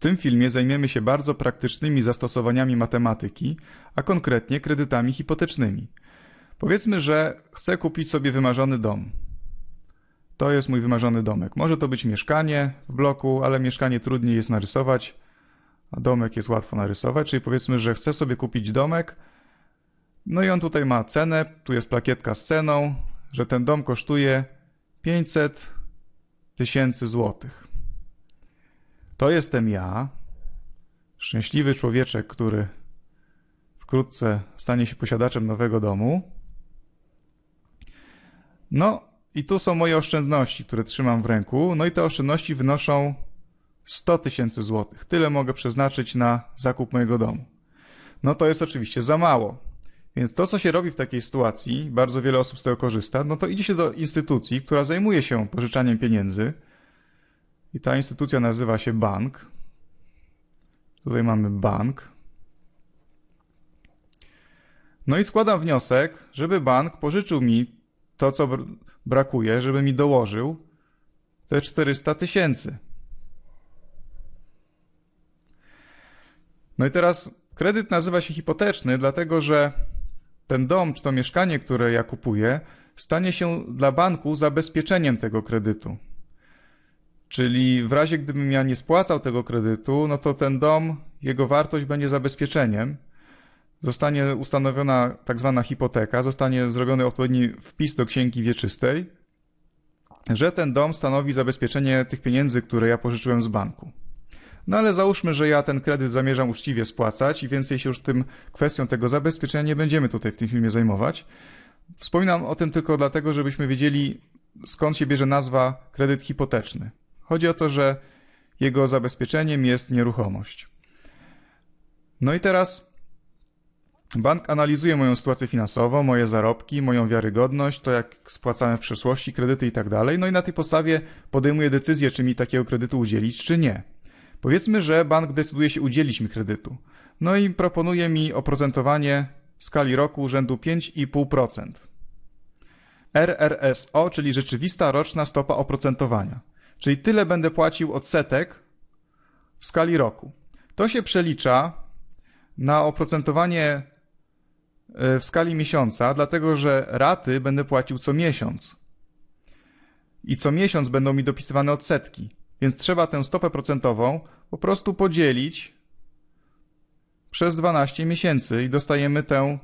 W tym filmie zajmiemy się bardzo praktycznymi zastosowaniami matematyki, a konkretnie kredytami hipotecznymi. Powiedzmy, że chcę kupić sobie wymarzony dom. To jest mój wymarzony domek. Może to być mieszkanie w bloku, ale mieszkanie trudniej jest narysować, a domek jest łatwo narysować. Czyli powiedzmy, że chcę sobie kupić domek. No i on tutaj ma cenę, tu jest plakietka z ceną, że ten dom kosztuje 500 tysięcy złotych. To jestem ja, szczęśliwy człowieczek, który wkrótce stanie się posiadaczem nowego domu. No i tu są moje oszczędności, które trzymam w ręku. No i te oszczędności wynoszą 100 tysięcy złotych. Tyle mogę przeznaczyć na zakup mojego domu. No to jest oczywiście za mało. Więc to, co się robi w takiej sytuacji, bardzo wiele osób z tego korzysta, no to idzie się do instytucji, która zajmuje się pożyczaniem pieniędzy, i ta instytucja nazywa się bank. Tutaj mamy bank. No i składam wniosek, żeby bank pożyczył mi to, co brakuje, żeby mi dołożył te 400 tysięcy. No i teraz kredyt nazywa się hipoteczny, dlatego że ten dom czy to mieszkanie, które ja kupuję, stanie się dla banku zabezpieczeniem tego kredytu. Czyli w razie gdybym ja nie spłacał tego kredytu, no to ten dom, jego wartość będzie zabezpieczeniem. Zostanie ustanowiona tak zwana hipoteka, zostanie zrobiony odpowiedni wpis do księgi wieczystej, że ten dom stanowi zabezpieczenie tych pieniędzy, które ja pożyczyłem z banku. No ale załóżmy, że ja ten kredyt zamierzam uczciwie spłacać i więcej się już tym kwestią tego zabezpieczenia nie będziemy tutaj w tym filmie zajmować. Wspominam o tym tylko dlatego, żebyśmy wiedzieli skąd się bierze nazwa kredyt hipoteczny. Chodzi o to, że jego zabezpieczeniem jest nieruchomość. No i teraz bank analizuje moją sytuację finansową, moje zarobki, moją wiarygodność, to jak spłacamy w przeszłości kredyty i tak dalej. No i na tej podstawie podejmuje decyzję, czy mi takiego kredytu udzielić, czy nie. Powiedzmy, że bank decyduje się udzielić mi kredytu. No i proponuje mi oprocentowanie w skali roku rzędu 5,5%. RRSO, czyli rzeczywista roczna stopa oprocentowania. Czyli tyle będę płacił odsetek w skali roku. To się przelicza na oprocentowanie e, w skali miesiąca, dlatego że raty będę płacił co miesiąc. I co miesiąc będą mi dopisywane odsetki. Więc trzeba tę stopę procentową po prostu podzielić przez 12 miesięcy i dostajemy tę,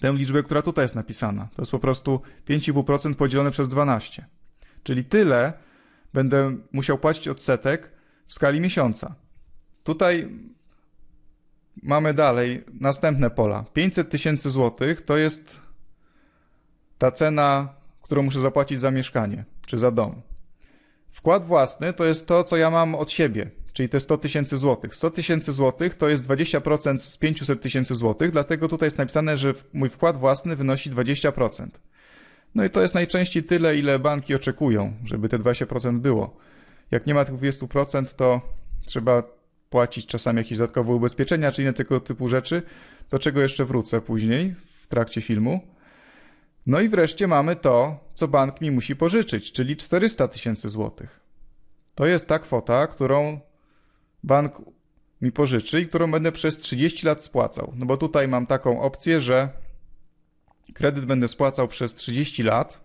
tę liczbę, która tutaj jest napisana. To jest po prostu 5,5% podzielone przez 12. Czyli tyle będę musiał płacić odsetek w skali miesiąca. Tutaj mamy dalej następne pola. 500 tysięcy złotych to jest ta cena, którą muszę zapłacić za mieszkanie czy za dom. Wkład własny to jest to, co ja mam od siebie, czyli te 100 tysięcy złotych. 100 tysięcy złotych to jest 20% z 500 tysięcy złotych, dlatego tutaj jest napisane, że mój wkład własny wynosi 20%. No i to jest najczęściej tyle, ile banki oczekują, żeby te 20% było. Jak nie ma tych 20%, to trzeba płacić czasami jakieś dodatkowe ubezpieczenia czy inne tego typu rzeczy, do czego jeszcze wrócę później w trakcie filmu. No i wreszcie mamy to, co bank mi musi pożyczyć, czyli 400 tysięcy złotych. To jest ta kwota, którą bank mi pożyczy i którą będę przez 30 lat spłacał. No bo tutaj mam taką opcję, że kredyt będę spłacał przez 30 lat.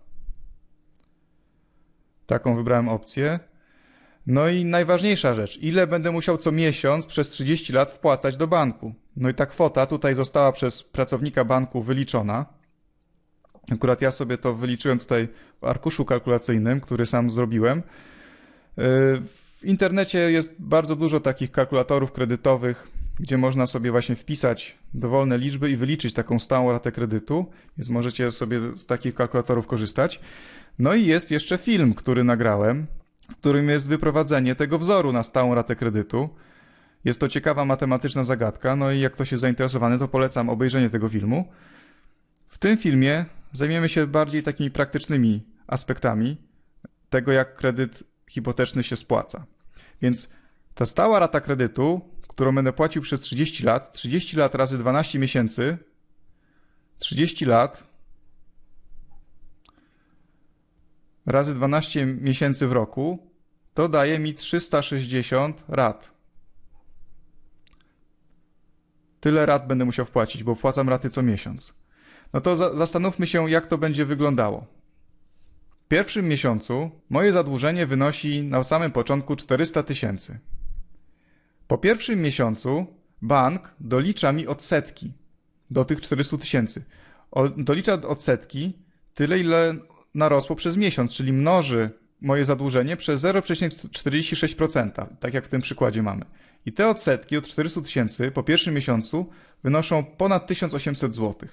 Taką wybrałem opcję. No i najważniejsza rzecz, ile będę musiał co miesiąc przez 30 lat wpłacać do banku. No i ta kwota tutaj została przez pracownika banku wyliczona. Akurat ja sobie to wyliczyłem tutaj w arkuszu kalkulacyjnym, który sam zrobiłem. Yy, w internecie jest bardzo dużo takich kalkulatorów kredytowych, gdzie można sobie właśnie wpisać dowolne liczby i wyliczyć taką stałą ratę kredytu, więc możecie sobie z takich kalkulatorów korzystać. No i jest jeszcze film, który nagrałem, w którym jest wyprowadzenie tego wzoru na stałą ratę kredytu. Jest to ciekawa matematyczna zagadka, no i jak ktoś jest zainteresowany, to polecam obejrzenie tego filmu. W tym filmie zajmiemy się bardziej takimi praktycznymi aspektami tego, jak kredyt hipoteczny się spłaca. Więc ta stała rata kredytu którą będę płacił przez 30 lat, 30 lat razy 12 miesięcy, 30 lat razy 12 miesięcy w roku, to daje mi 360 rat. Tyle rat będę musiał wpłacić, bo wpłacam raty co miesiąc. No to za zastanówmy się, jak to będzie wyglądało. W pierwszym miesiącu moje zadłużenie wynosi na samym początku 400 tysięcy. Po pierwszym miesiącu bank dolicza mi odsetki do tych 400 tysięcy. Dolicza odsetki tyle, ile narosło przez miesiąc, czyli mnoży moje zadłużenie przez 0,46%, tak jak w tym przykładzie mamy. I te odsetki od 400 tysięcy po pierwszym miesiącu wynoszą ponad 1800 zł.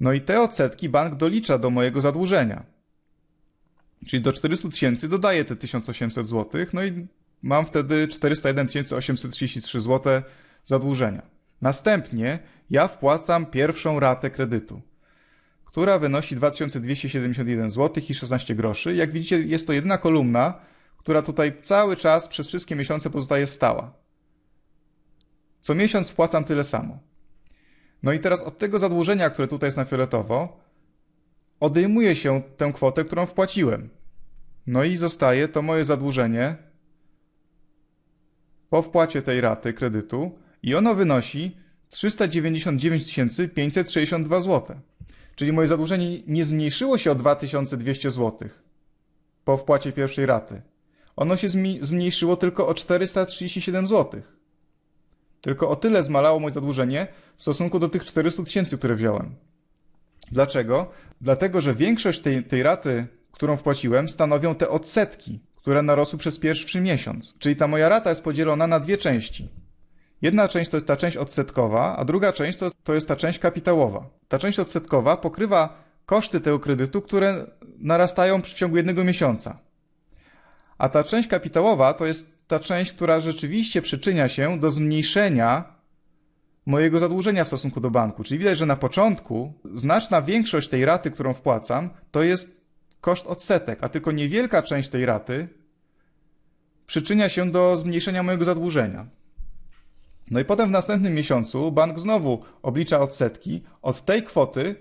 No i te odsetki bank dolicza do mojego zadłużenia. Czyli do 400 tysięcy dodaje te 1800 zł, no i mam wtedy 401 833 zł zadłużenia. Następnie ja wpłacam pierwszą ratę kredytu, która wynosi 2271 zł i 16 groszy. Jak widzicie, jest to jedna kolumna, która tutaj cały czas przez wszystkie miesiące pozostaje stała. Co miesiąc wpłacam tyle samo. No i teraz od tego zadłużenia, które tutaj jest na fioletowo, odejmuje się tę kwotę, którą wpłaciłem. No i zostaje to moje zadłużenie po wpłacie tej raty kredytu i ono wynosi 399 562 zł. Czyli moje zadłużenie nie zmniejszyło się o 2200 zł po wpłacie pierwszej raty. Ono się zmniejszyło tylko o 437 zł. Tylko o tyle zmalało moje zadłużenie w stosunku do tych 400 tysięcy, które wziąłem. Dlaczego? Dlatego, że większość tej, tej raty, którą wpłaciłem, stanowią te odsetki które narosły przez pierwszy miesiąc. Czyli ta moja rata jest podzielona na dwie części. Jedna część to jest ta część odsetkowa, a druga część to, to jest ta część kapitałowa. Ta część odsetkowa pokrywa koszty tego kredytu, które narastają w ciągu jednego miesiąca. A ta część kapitałowa to jest ta część, która rzeczywiście przyczynia się do zmniejszenia mojego zadłużenia w stosunku do banku. Czyli widać, że na początku znaczna większość tej raty, którą wpłacam, to jest koszt odsetek, a tylko niewielka część tej raty przyczynia się do zmniejszenia mojego zadłużenia. No i potem w następnym miesiącu bank znowu oblicza odsetki od tej kwoty,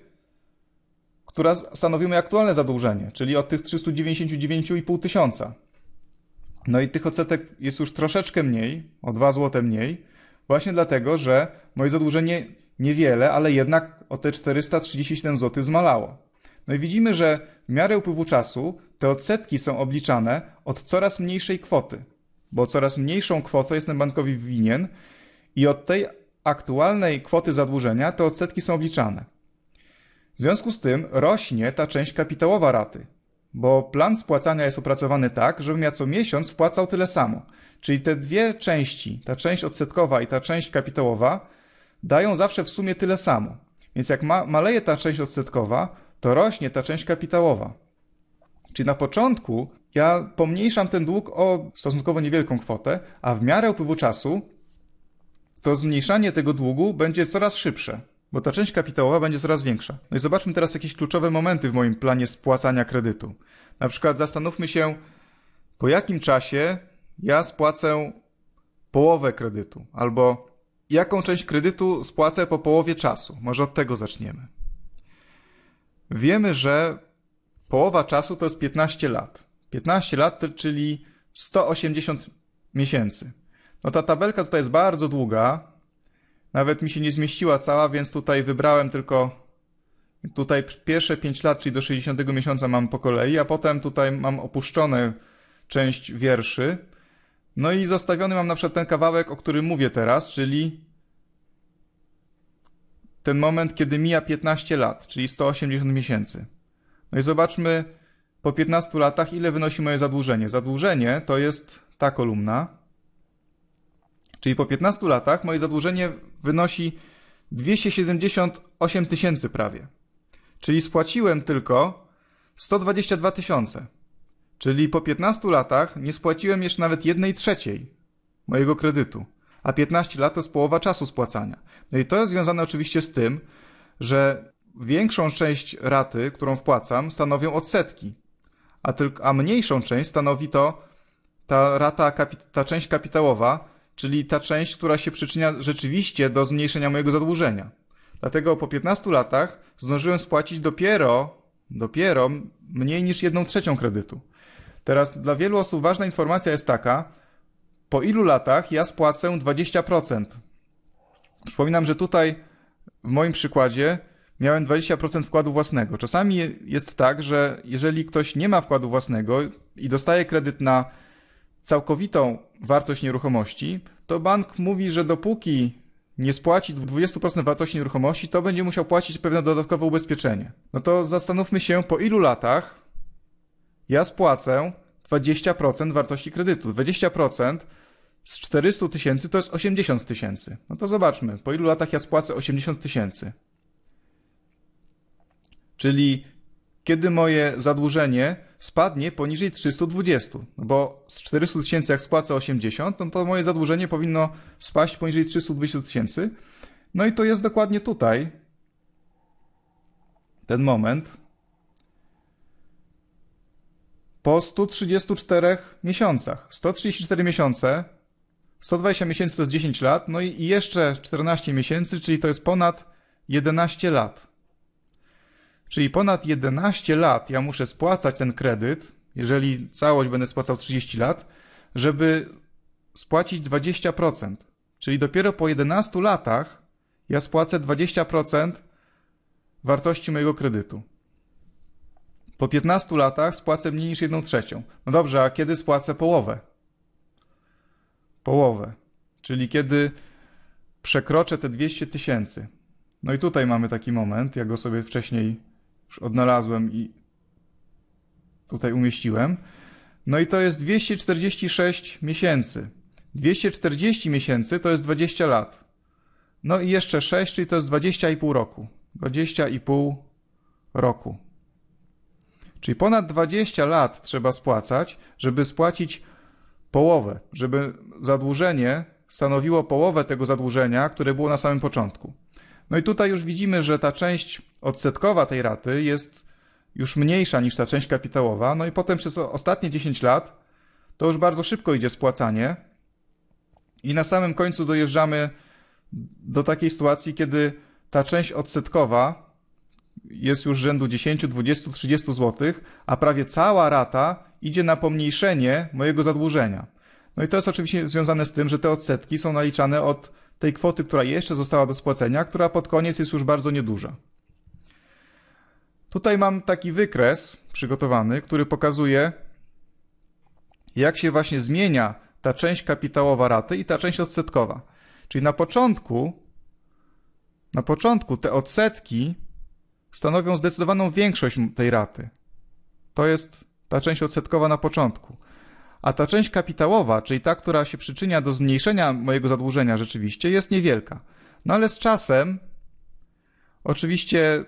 która stanowi moje aktualne zadłużenie, czyli od tych 399,5 tysiąca. No i tych odsetek jest już troszeczkę mniej, o 2 zł mniej, właśnie dlatego, że moje zadłużenie niewiele, ale jednak o te 437 zł zmalało. No i widzimy, że w miarę upływu czasu te odsetki są obliczane od coraz mniejszej kwoty, bo coraz mniejszą kwotę jestem bankowi winien i od tej aktualnej kwoty zadłużenia te odsetki są obliczane. W związku z tym rośnie ta część kapitałowa raty, bo plan spłacania jest opracowany tak, żebym ja co miesiąc wpłacał tyle samo. Czyli te dwie części, ta część odsetkowa i ta część kapitałowa, dają zawsze w sumie tyle samo. Więc jak ma, maleje ta część odsetkowa, to rośnie ta część kapitałowa. Czyli na początku ja pomniejszam ten dług o stosunkowo niewielką kwotę, a w miarę upływu czasu to zmniejszanie tego długu będzie coraz szybsze, bo ta część kapitałowa będzie coraz większa. No i zobaczmy teraz jakieś kluczowe momenty w moim planie spłacania kredytu. Na przykład zastanówmy się, po jakim czasie ja spłacę połowę kredytu, albo jaką część kredytu spłacę po połowie czasu. Może od tego zaczniemy wiemy, że połowa czasu to jest 15 lat. 15 lat, czyli 180 miesięcy. No ta tabelka tutaj jest bardzo długa. Nawet mi się nie zmieściła cała, więc tutaj wybrałem tylko tutaj pierwsze 5 lat, czyli do 60 miesiąca mam po kolei, a potem tutaj mam opuszczone część wierszy. No i zostawiony mam na przykład ten kawałek, o którym mówię teraz, czyli ten moment, kiedy mija 15 lat, czyli 180 miesięcy. No i zobaczmy po 15 latach, ile wynosi moje zadłużenie. Zadłużenie to jest ta kolumna, czyli po 15 latach moje zadłużenie wynosi 278 tysięcy prawie. Czyli spłaciłem tylko 122 tysiące. Czyli po 15 latach nie spłaciłem jeszcze nawet jednej trzeciej mojego kredytu a 15 lat to jest połowa czasu spłacania. No i to jest związane oczywiście z tym, że większą część raty, którą wpłacam, stanowią odsetki, a, tylko, a mniejszą część stanowi to ta rata, ta część kapitałowa, czyli ta część, która się przyczynia rzeczywiście do zmniejszenia mojego zadłużenia. Dlatego po 15 latach zdążyłem spłacić dopiero, dopiero mniej niż 1 trzecią kredytu. Teraz dla wielu osób ważna informacja jest taka, po ilu latach ja spłacę 20%. Przypominam, że tutaj w moim przykładzie miałem 20% wkładu własnego. Czasami jest tak, że jeżeli ktoś nie ma wkładu własnego i dostaje kredyt na całkowitą wartość nieruchomości, to bank mówi, że dopóki nie spłaci 20% wartości nieruchomości, to będzie musiał płacić pewne dodatkowe ubezpieczenie. No to zastanówmy się, po ilu latach ja spłacę 20% wartości kredytu. 20% z 400 tysięcy to jest 80 tysięcy. No to zobaczmy, po ilu latach ja spłacę 80 tysięcy. Czyli kiedy moje zadłużenie spadnie poniżej 320, no bo z 400 tysięcy jak spłacę 80, no to moje zadłużenie powinno spaść poniżej 320 tysięcy. No i to jest dokładnie tutaj ten moment, po 134 miesiącach. 134 miesiące, 120 miesięcy to jest 10 lat, no i jeszcze 14 miesięcy, czyli to jest ponad 11 lat. Czyli ponad 11 lat ja muszę spłacać ten kredyt, jeżeli całość będę spłacał 30 lat, żeby spłacić 20%. Czyli dopiero po 11 latach ja spłacę 20% wartości mojego kredytu. Po 15 latach spłacę mniej niż 1 trzecią. No dobrze, a kiedy spłacę połowę? Połowę. Czyli kiedy przekroczę te 200 tysięcy. No i tutaj mamy taki moment, ja go sobie wcześniej już odnalazłem i tutaj umieściłem. No i to jest 246 miesięcy. 240 miesięcy to jest 20 lat. No i jeszcze 6, czyli to jest 20,5 roku. 20,5 roku. Czyli ponad 20 lat trzeba spłacać, żeby spłacić połowę, żeby zadłużenie stanowiło połowę tego zadłużenia, które było na samym początku. No i tutaj już widzimy, że ta część odsetkowa tej raty jest już mniejsza niż ta część kapitałowa. No i potem przez ostatnie 10 lat to już bardzo szybko idzie spłacanie. I na samym końcu dojeżdżamy do takiej sytuacji, kiedy ta część odsetkowa jest już rzędu 10, 20, 30 zł, a prawie cała rata idzie na pomniejszenie mojego zadłużenia. No i to jest oczywiście związane z tym, że te odsetki są naliczane od tej kwoty, która jeszcze została do spłacenia, która pod koniec jest już bardzo nieduża. Tutaj mam taki wykres przygotowany, który pokazuje, jak się właśnie zmienia ta część kapitałowa raty i ta część odsetkowa. Czyli na początku, na początku te odsetki stanowią zdecydowaną większość tej raty. To jest ta część odsetkowa na początku. A ta część kapitałowa, czyli ta, która się przyczynia do zmniejszenia mojego zadłużenia rzeczywiście, jest niewielka. No ale z czasem, oczywiście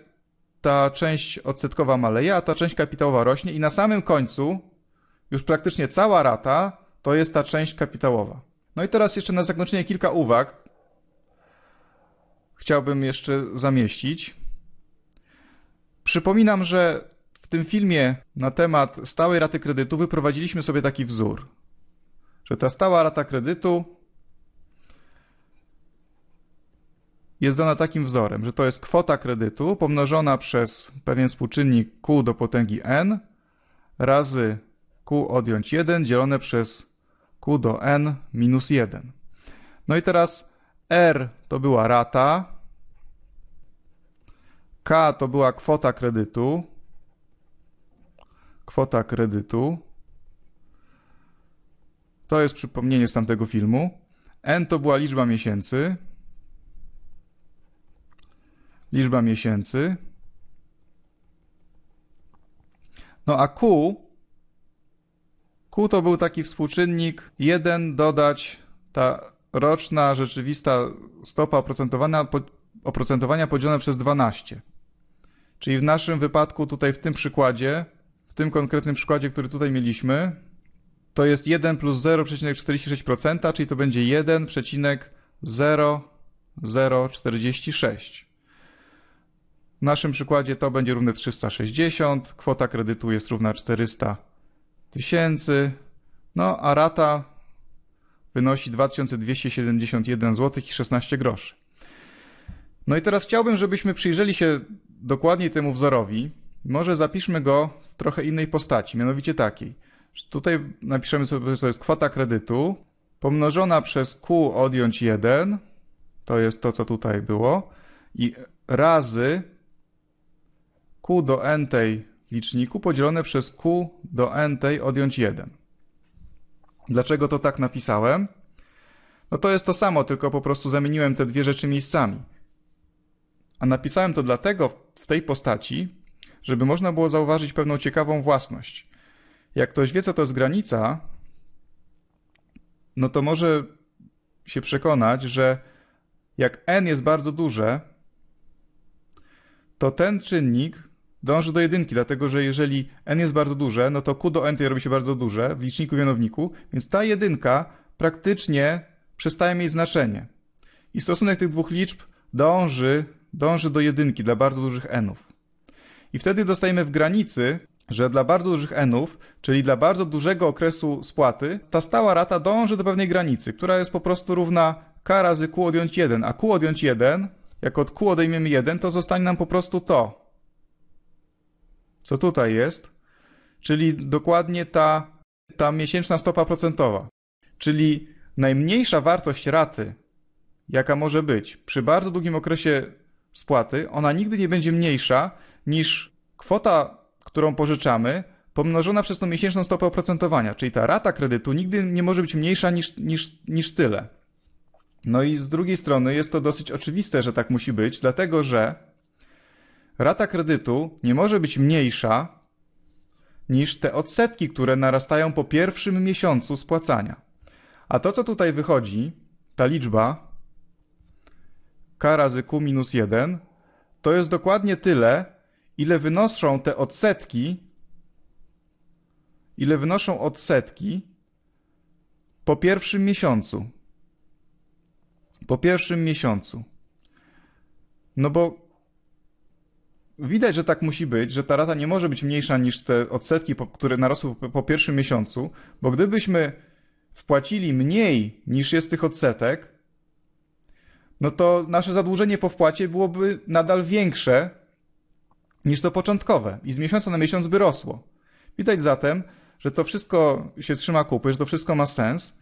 ta część odsetkowa maleje, a ta część kapitałowa rośnie i na samym końcu już praktycznie cała rata to jest ta część kapitałowa. No i teraz jeszcze na zakończenie kilka uwag chciałbym jeszcze zamieścić. Przypominam, że w tym filmie na temat stałej raty kredytu wyprowadziliśmy sobie taki wzór, że ta stała rata kredytu jest dana takim wzorem, że to jest kwota kredytu pomnożona przez pewien współczynnik Q do potęgi n razy Q odjąć 1 dzielone przez Q do n minus 1. No i teraz R to była rata, K to była kwota kredytu. Kwota kredytu. To jest przypomnienie z tamtego filmu. N to była liczba miesięcy. Liczba miesięcy. No a Q Q to był taki współczynnik 1 dodać ta roczna rzeczywista stopa oprocentowania, oprocentowania podzielona przez 12. Czyli w naszym wypadku tutaj w tym przykładzie, w tym konkretnym przykładzie, który tutaj mieliśmy, to jest 1 plus 0,46%, czyli to będzie 1,0046. W naszym przykładzie to będzie równe 360, kwota kredytu jest równa 400 tysięcy, no a rata wynosi 2271 zł i 16 groszy. No i teraz chciałbym, żebyśmy przyjrzeli się dokładniej temu wzorowi, może zapiszmy go w trochę innej postaci, mianowicie takiej. Że tutaj napiszemy sobie, że to jest kwota kredytu pomnożona przez Q odjąć 1, to jest to, co tutaj było, i razy Q do n tej liczniku podzielone przez Q do n tej odjąć 1. Dlaczego to tak napisałem? No to jest to samo, tylko po prostu zamieniłem te dwie rzeczy miejscami. A napisałem to dlatego tej postaci, żeby można było zauważyć pewną ciekawą własność. Jak ktoś wie, co to jest granica, no to może się przekonać, że jak n jest bardzo duże, to ten czynnik dąży do jedynki, dlatego że jeżeli n jest bardzo duże, no to q do n to robi się bardzo duże w liczniku mianowniku, więc ta jedynka praktycznie przestaje mieć znaczenie. I stosunek tych dwóch liczb dąży dąży do jedynki dla bardzo dużych nów I wtedy dostajemy w granicy, że dla bardzo dużych nów, czyli dla bardzo dużego okresu spłaty, ta stała rata dąży do pewnej granicy, która jest po prostu równa k razy q odjąć 1, a q odjąć 1, jak od q odejmiemy 1, to zostanie nam po prostu to, co tutaj jest, czyli dokładnie ta, ta miesięczna stopa procentowa. Czyli najmniejsza wartość raty, jaka może być przy bardzo długim okresie spłaty, ona nigdy nie będzie mniejsza niż kwota, którą pożyczamy, pomnożona przez tą miesięczną stopę oprocentowania, czyli ta rata kredytu nigdy nie może być mniejsza niż, niż, niż tyle. No i z drugiej strony jest to dosyć oczywiste, że tak musi być, dlatego że rata kredytu nie może być mniejsza niż te odsetki, które narastają po pierwszym miesiącu spłacania. A to, co tutaj wychodzi, ta liczba k razy q minus 1 to jest dokładnie tyle, ile wynoszą te odsetki, ile wynoszą odsetki po pierwszym miesiącu. Po pierwszym miesiącu. No bo widać, że tak musi być, że ta rata nie może być mniejsza niż te odsetki, które narosły po pierwszym miesiącu, bo gdybyśmy wpłacili mniej niż jest tych odsetek, no to nasze zadłużenie po wpłacie byłoby nadal większe niż to początkowe i z miesiąca na miesiąc by rosło. Widać zatem, że to wszystko się trzyma kupy, że to wszystko ma sens.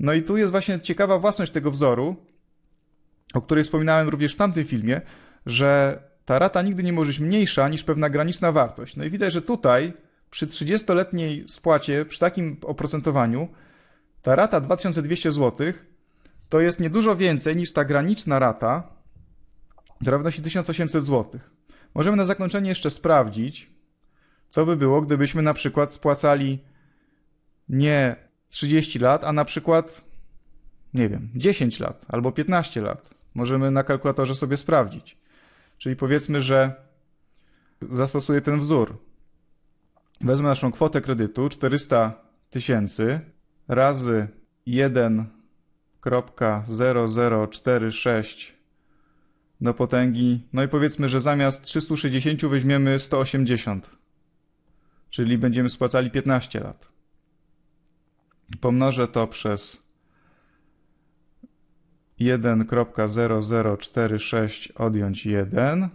No i tu jest właśnie ciekawa własność tego wzoru, o której wspominałem również w tamtym filmie, że ta rata nigdy nie może być mniejsza niż pewna graniczna wartość. No i widać, że tutaj przy 30-letniej spłacie, przy takim oprocentowaniu, ta rata 2200 zł to jest niedużo więcej niż ta graniczna rata, która wynosi 1800 zł. Możemy na zakończenie jeszcze sprawdzić, co by było, gdybyśmy na przykład spłacali nie 30 lat, a na przykład, nie wiem, 10 lat albo 15 lat. Możemy na kalkulatorze sobie sprawdzić. Czyli powiedzmy, że zastosuję ten wzór. Wezmę naszą kwotę kredytu 400 tysięcy razy 1 0,0046 do potęgi, no i powiedzmy, że zamiast 360 weźmiemy 180, czyli będziemy spłacali 15 lat. Pomnożę to przez 1,0046 odjąć 1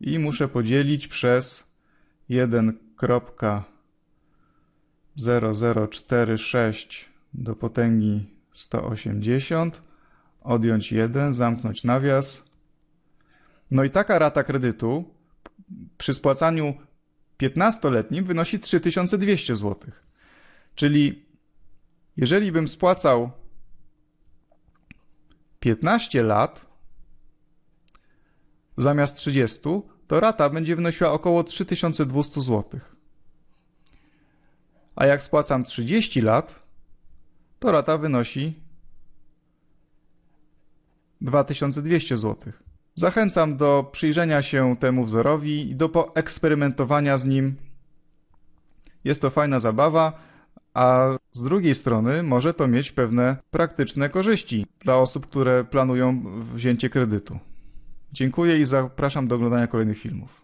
i muszę podzielić przez 1,0046 do potęgi 180, odjąć 1, zamknąć nawias. No i taka rata kredytu przy spłacaniu 15-letnim wynosi 3200 zł. Czyli jeżeli bym spłacał 15 lat zamiast 30, to rata będzie wynosiła około 3200 zł. A jak spłacam 30 lat, to rata wynosi 2200 zł. Zachęcam do przyjrzenia się temu wzorowi i do eksperymentowania z nim. Jest to fajna zabawa, a z drugiej strony może to mieć pewne praktyczne korzyści dla osób, które planują wzięcie kredytu. Dziękuję i zapraszam do oglądania kolejnych filmów.